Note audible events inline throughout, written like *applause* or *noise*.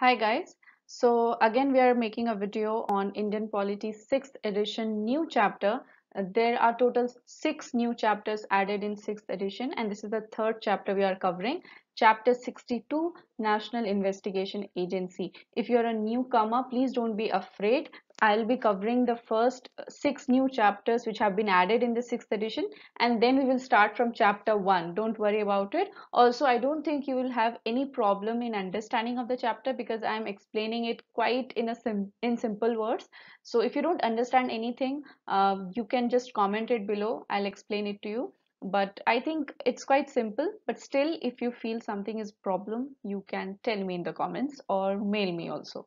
Hi guys. So again, we are making a video on Indian polity 6th edition new chapter. Uh, there are total six new chapters added in 6th edition and this is the third chapter we are covering. Chapter 62 National Investigation Agency. If you're a newcomer, please don't be afraid. I'll be covering the first six new chapters which have been added in the sixth edition and then we will start from chapter one. Don't worry about it. Also, I don't think you will have any problem in understanding of the chapter because I'm explaining it quite in a sim in simple words. So if you don't understand anything, uh, you can just comment it below. I'll explain it to you. But I think it's quite simple. But still, if you feel something is problem, you can tell me in the comments or mail me also.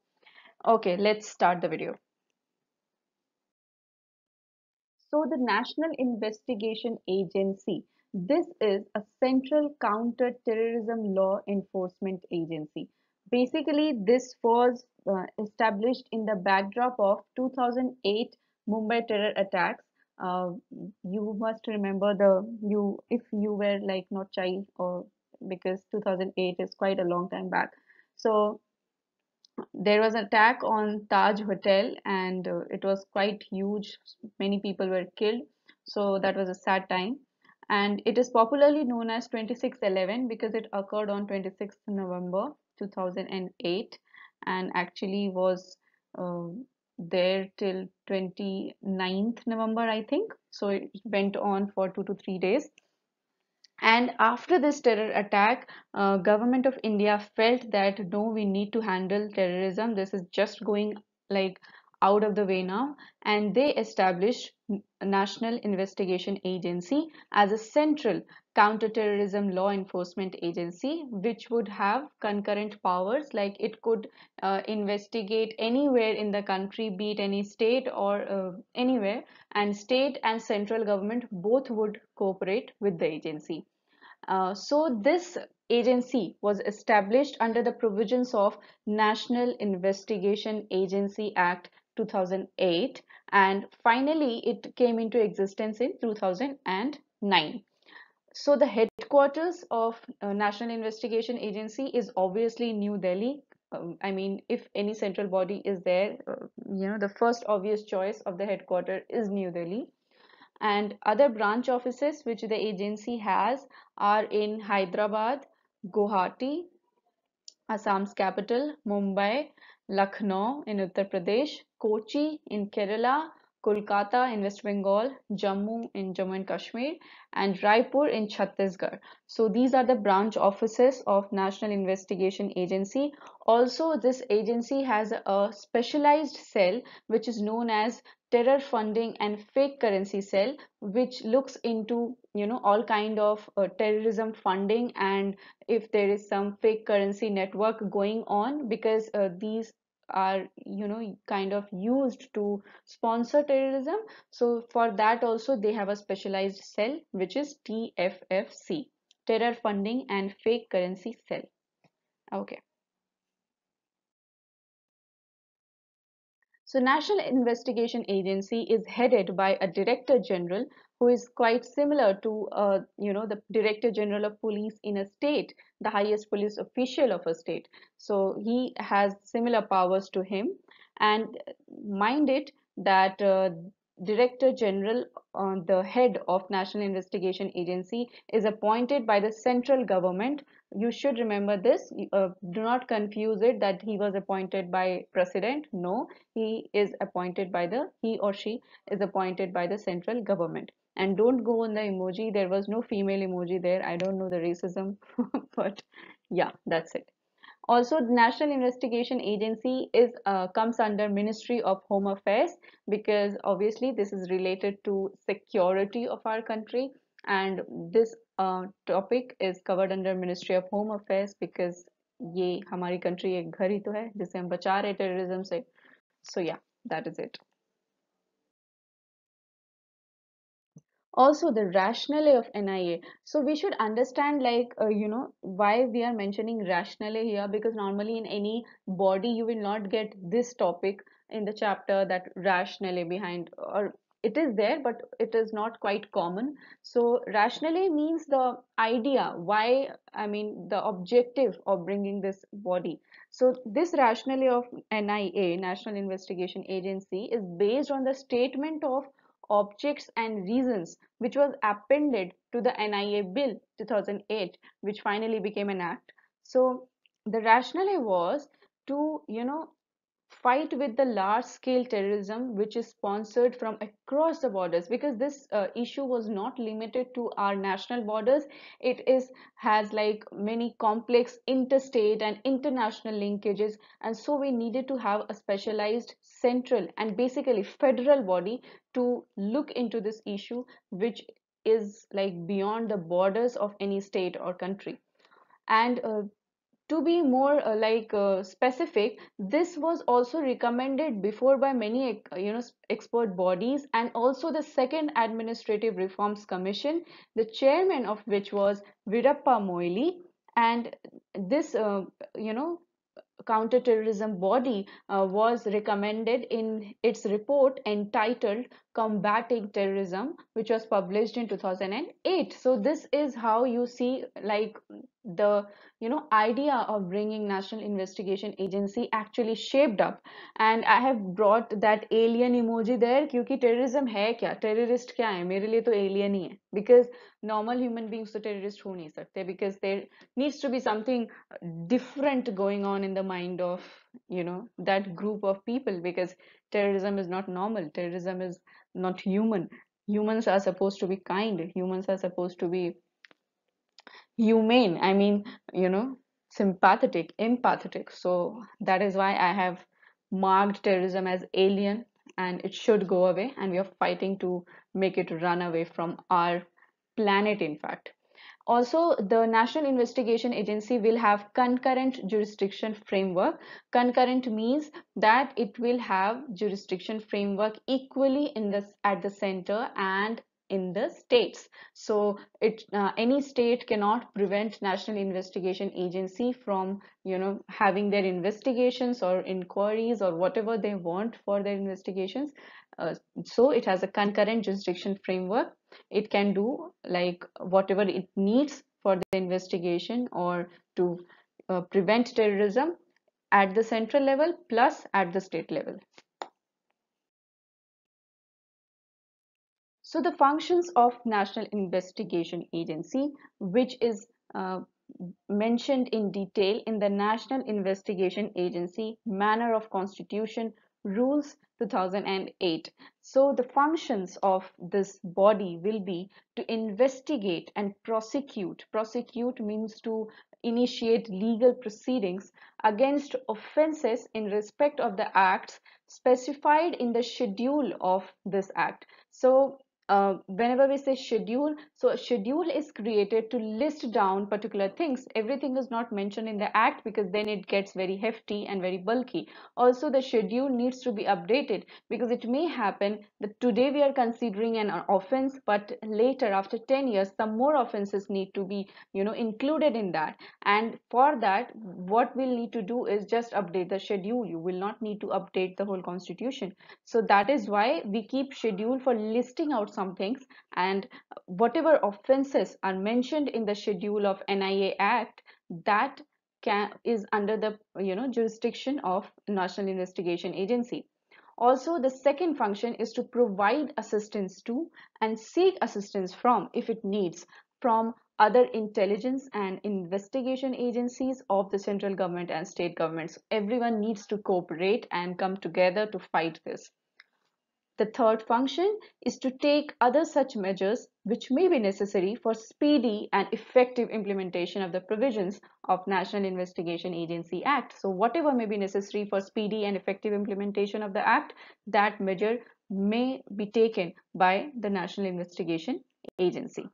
Okay, let's start the video. So the National Investigation Agency, this is a central counter-terrorism law enforcement agency. Basically, this was uh, established in the backdrop of 2008 Mumbai terror attacks. Uh, you must remember the you if you were like not child or because 2008 is quite a long time back. So there was an attack on Taj Hotel and uh, it was quite huge. Many people were killed. So that was a sad time. And it is popularly known as 2611 because it occurred on 26th November 2008 and actually was uh, there till 29th November, I think. So it went on for two to three days and after this terror attack uh, government of india felt that no we need to handle terrorism this is just going like out of the way now and they established national investigation agency as a central counterterrorism law enforcement agency which would have concurrent powers like it could uh, investigate anywhere in the country be it any state or uh, anywhere and state and central government both would cooperate with the agency uh, so this agency was established under the provisions of National Investigation Agency Act 2008 and finally it came into existence in 2009. So the headquarters of uh, National Investigation Agency is obviously New Delhi. Um, I mean, if any central body is there, uh, you know, the first obvious choice of the headquarters is New Delhi and other branch offices which the agency has are in Hyderabad, Guwahati, Assam's capital, Mumbai, Lucknow in Uttar Pradesh, Kochi in Kerala, Kolkata in West Bengal, Jammu in Jammu and Kashmir, and Raipur in Chhattisgarh. So these are the branch offices of National Investigation Agency. Also, this agency has a specialized cell which is known as terror funding and fake currency cell which looks into you know all kind of uh, terrorism funding and if there is some fake currency network going on because uh, these are you know kind of used to sponsor terrorism so for that also they have a specialized cell which is tffc terror funding and fake currency cell okay So National Investigation Agency is headed by a Director General who is quite similar to, uh, you know, the Director General of Police in a state, the highest police official of a state. So he has similar powers to him. And uh, mind it that uh, Director General, uh, the head of National Investigation Agency, is appointed by the central government. You should remember this. Uh, do not confuse it that he was appointed by president. No, he is appointed by the he or she is appointed by the central government. And don't go on the emoji. There was no female emoji there. I don't know the racism, *laughs* but yeah, that's it also the national investigation agency is uh, comes under ministry of home affairs because obviously this is related to security of our country and this uh, topic is covered under ministry of home affairs because ये हमारी country एक घर ही तो है जिसे हम बचा रहे से So yeah, that is it. also the rationale of nia so we should understand like uh, you know why we are mentioning rationale here because normally in any body you will not get this topic in the chapter that rationale behind or it is there but it is not quite common so rationale means the idea why i mean the objective of bringing this body so this rationale of nia national investigation agency is based on the statement of objects and reasons which was appended to the NIA bill 2008 which finally became an act so the rationale was to you know fight with the large scale terrorism which is sponsored from across the borders because this uh, issue was not limited to our national borders it is has like many complex interstate and international linkages and so we needed to have a specialized central and basically federal body to look into this issue which is like beyond the borders of any state or country and uh, to be more uh, like uh, specific, this was also recommended before by many you know expert bodies and also the second administrative reforms commission, the chairman of which was Virappa Moili, and this uh, you know counterterrorism body uh, was recommended in its report entitled combating terrorism which was published in 2008 so this is how you see like the you know idea of bringing national investigation agency actually shaped up and i have brought that alien emoji there because terrorism hai kya terrorist kya hai mere liye to alien hi hai because normal human beings to terrorist ho nahi sakte because there needs to be something different going on in the mind of you know that group of people because terrorism is not normal terrorism is not human humans are supposed to be kind humans are supposed to be humane i mean you know sympathetic empathetic so that is why i have marked terrorism as alien and it should go away and we are fighting to make it run away from our planet in fact also the national investigation agency will have concurrent jurisdiction framework concurrent means that it will have jurisdiction framework equally in this at the center and in the states. So it uh, any state cannot prevent National Investigation Agency from you know having their investigations or inquiries or whatever they want for their investigations. Uh, so it has a concurrent jurisdiction framework. It can do like whatever it needs for the investigation or to uh, prevent terrorism at the central level plus at the state level. So the functions of National Investigation Agency, which is uh, mentioned in detail in the National Investigation Agency Manner of Constitution Rules 2008. So the functions of this body will be to investigate and prosecute. Prosecute means to initiate legal proceedings against offenses in respect of the acts specified in the schedule of this act. So uh, whenever we say schedule so a schedule is created to list down particular things everything is not mentioned in the act because then it gets very hefty and very bulky also the schedule needs to be updated because it may happen that today we are considering an offense but later after 10 years some more offenses need to be you know included in that and for that what we'll need to do is just update the schedule you will not need to update the whole constitution so that is why we keep schedule for listing out some some things and whatever offenses are mentioned in the schedule of NIA Act that can, is under the you know jurisdiction of National Investigation Agency. Also, the second function is to provide assistance to and seek assistance from, if it needs, from other intelligence and investigation agencies of the central government and state governments. Everyone needs to cooperate and come together to fight this. The third function is to take other such measures which may be necessary for speedy and effective implementation of the provisions of National Investigation Agency Act. So whatever may be necessary for speedy and effective implementation of the act, that measure may be taken by the National Investigation Agency.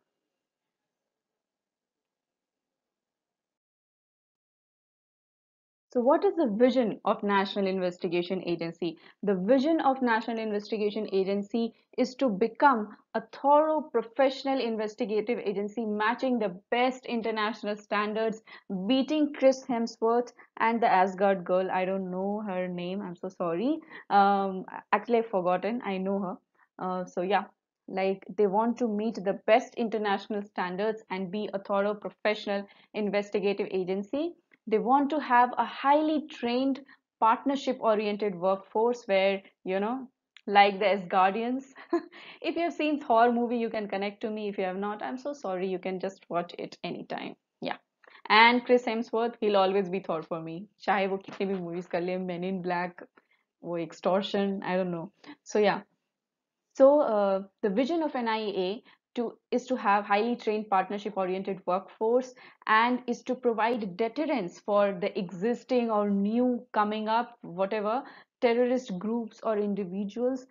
So what is the vision of National Investigation Agency? The vision of National Investigation Agency is to become a thorough professional investigative agency matching the best international standards, beating Chris Hemsworth and the Asgard girl. I don't know her name. I'm so sorry. Um, actually, I've forgotten. I know her. Uh, so yeah, like they want to meet the best international standards and be a thorough professional investigative agency they want to have a highly trained partnership oriented workforce where, you know, like the Asgardians. Guardians. *laughs* if you've seen Thor movie, you can connect to me. If you have not, I'm so sorry. You can just watch it anytime. Yeah. And Chris Hemsworth, he'll always be Thor for me. चाहे वो कितने भी movies कर ले, Men in Black, वो extortion, I don't know. So yeah. So uh, the vision of NIA to is to have highly trained partnership oriented workforce and is to provide deterrence for the existing or new coming up whatever terrorist groups or individuals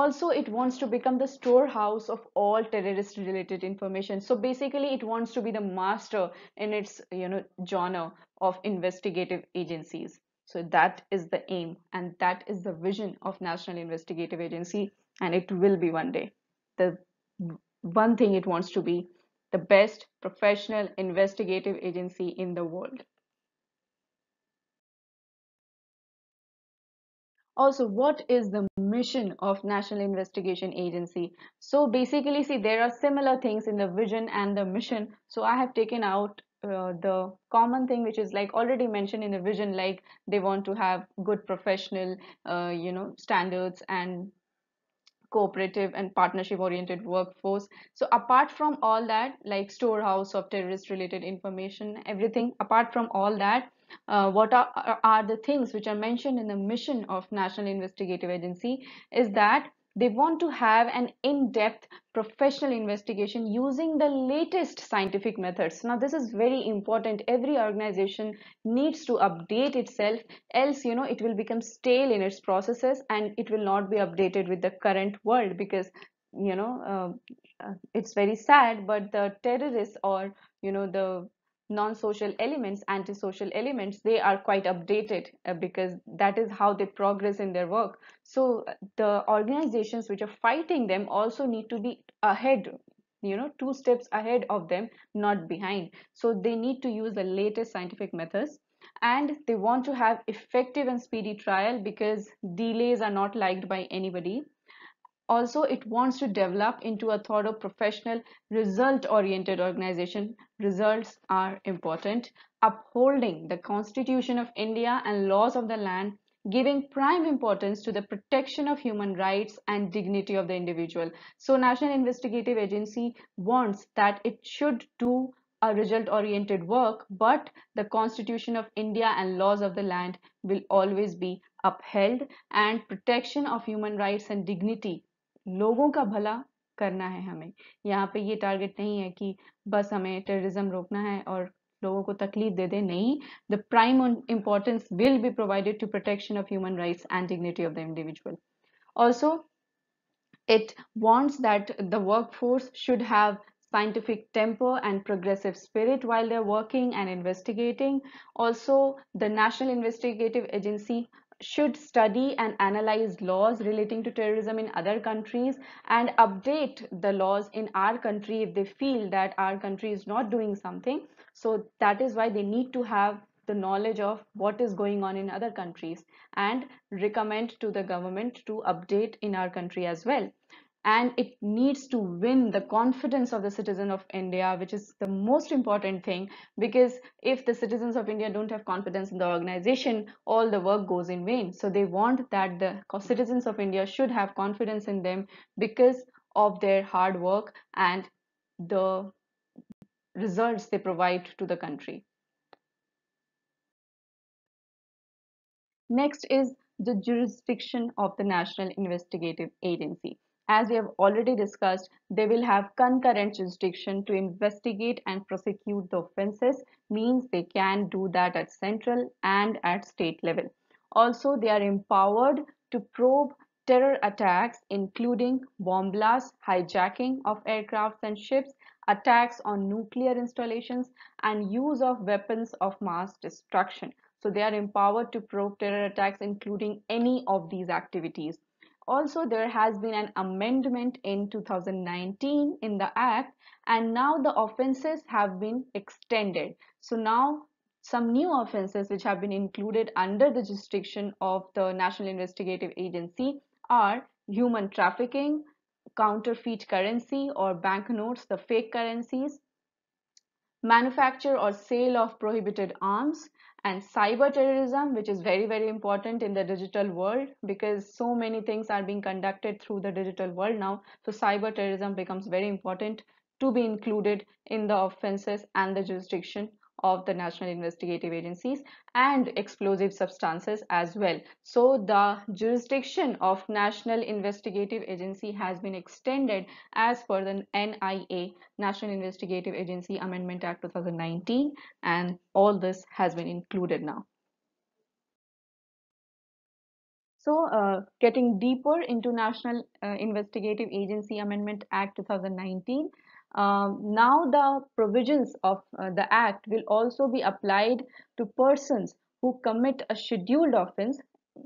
also it wants to become the storehouse of all terrorist related information so basically it wants to be the master in its you know genre of investigative agencies so that is the aim and that is the vision of national investigative agency and it will be one day the one thing it wants to be the best professional investigative agency in the world. also what is the mission of national investigation agency so basically see there are similar things in the vision and the mission so i have taken out uh, the common thing which is like already mentioned in the vision like they want to have good professional uh, you know standards and cooperative and partnership oriented workforce so apart from all that like storehouse of terrorist related information everything apart from all that uh, what are, are the things which are mentioned in the mission of national investigative agency is that they want to have an in-depth professional investigation using the latest scientific methods. Now, this is very important. Every organization needs to update itself, else, you know, it will become stale in its processes and it will not be updated with the current world because, you know, uh, uh it's very sad, but the terrorists or, you know, the non-social elements, antisocial elements, they are quite updated uh, because that is how they progress in their work. So uh, the organizations which are fighting them also need to be ahead, you know, two steps ahead of them, not behind. So they need to use the latest scientific methods and they want to have effective and speedy trial because delays are not liked by anybody also, it wants to develop into a thorough professional result-oriented organization. Results are important. Upholding the Constitution of India and laws of the land, giving prime importance to the protection of human rights and dignity of the individual. So National Investigative Agency wants that it should do a result oriented work but the constitution of india and laws of the land will always be upheld and protection of human rights and dignity लोगों का भला करना है हमें यहाँ पे ये target नहीं है कि बस हमें टेररिज्म रोकना है और लोगों को तकलीफ दे दे नहीं the prime importance will be provided to protection of human rights and dignity of the individual also it wants that the work force should have scientific tempo and progressive spirit while they're working and investigating also the national investigative agency should study and analyze laws relating to terrorism in other countries and update the laws in our country if they feel that our country is not doing something. So that is why they need to have the knowledge of what is going on in other countries and recommend to the government to update in our country as well and it needs to win the confidence of the citizen of India, which is the most important thing because if the citizens of India don't have confidence in the organization, all the work goes in vain. So they want that the citizens of India should have confidence in them because of their hard work and the results they provide to the country. Next is the jurisdiction of the National Investigative Agency. As we have already discussed, they will have concurrent jurisdiction to investigate and prosecute the offenses, means they can do that at central and at state level. Also, they are empowered to probe terror attacks, including bomb blasts, hijacking of aircrafts and ships, attacks on nuclear installations, and use of weapons of mass destruction. So they are empowered to probe terror attacks, including any of these activities. Also, there has been an amendment in 2019 in the Act and now the offenses have been extended. So now some new offenses which have been included under the jurisdiction of the National Investigative Agency are human trafficking, counterfeit currency or banknotes, the fake currencies, manufacture or sale of prohibited arms, and cyber terrorism, which is very, very important in the digital world because so many things are being conducted through the digital world now. So cyber terrorism becomes very important to be included in the offenses and the jurisdiction of the National Investigative Agencies and explosive substances as well. So the jurisdiction of National Investigative Agency has been extended as per the NIA National Investigative Agency Amendment Act 2019 and all this has been included now. So uh, getting deeper into National uh, Investigative Agency Amendment Act 2019 um, now the provisions of uh, the act will also be applied to persons who commit a scheduled offense,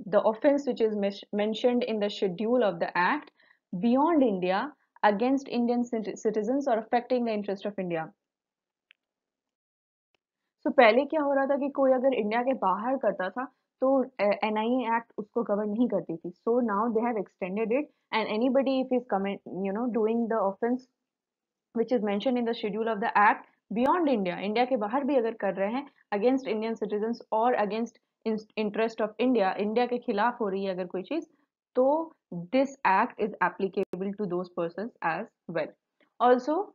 the offense which is mentioned in the schedule of the act beyond India against Indian citizens or affecting the interest of India. so, पहले क्या हो रहा था कि कोई अगर India के बाहर करता था तो एन NIA Act उसको कवर नहीं करती थी so now they have extended it and एनी बडी if is comment which is mentioned in the schedule of the act beyond India, India ke बाहर bhi agar कर रहे हैं against Indian citizens or against interest of India, India ke khilaf हो रही है अगर कोई this act is applicable to those persons as well. Also,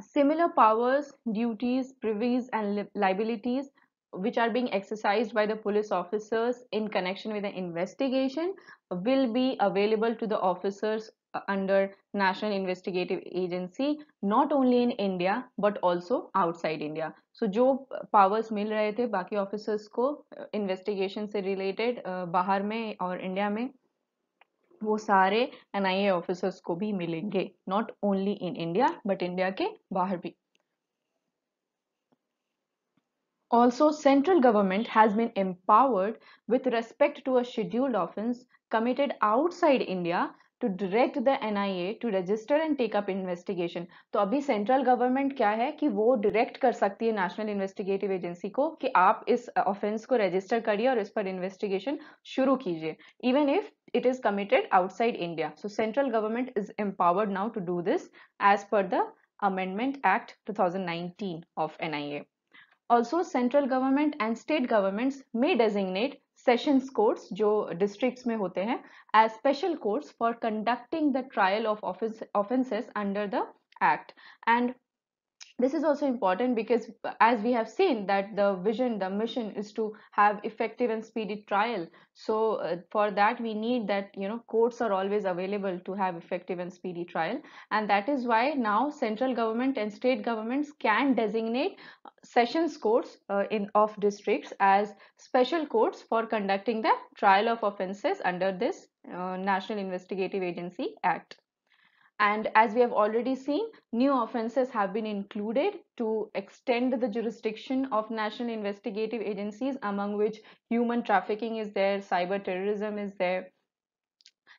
similar powers, duties, privileges and liabilities which are being exercised by the police officers in connection with the investigation will be available to the officers under National Investigative Agency not only in India but also outside India. So jo powers mil rahe the baki officers ko investigation se related uh, bahar mein aur India mein वो सारे N आई ए officers को भी मिलेंगे not only in India but India के बाहर भी also central government has been empowered with respect to a scheduled offence committed outside India to direct the NIA to register and take up investigation. तो अभी central government क्या है कि वो direct कर सकती है नेशनल इन्वेस्टिगेटिव एजेंसी को कि आप इस ऑफेंस को रजिस्टर करिए और इस पर इन्वेस्टिगेशन शुरू कीजिए even if it is committed outside India. So central government is empowered now to do this as per the Amendment Act 2019 of NIA. Also, central government and state governments may designate sessions courts जो districts में होते हैं as special courts for conducting the trial of offences under the act and this is also important because as we have seen that the vision the mission is to have effective and speedy trial so uh, for that we need that you know courts are always available to have effective and speedy trial and that is why now central government and state governments can designate uh, sessions courts uh, in of districts as special courts for conducting the trial of offenses under this uh, national investigative agency act and as we have already seen, new offenses have been included to extend the jurisdiction of national investigative agencies, among which human trafficking is there, cyber terrorism is there,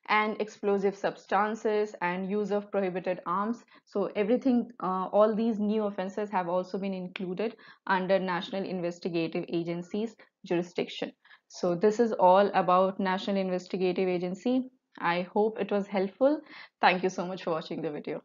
and explosive substances and use of prohibited arms. So everything, uh, all these new offenses have also been included under national investigative agencies jurisdiction. So this is all about National Investigative Agency I hope it was helpful. Thank you so much for watching the video.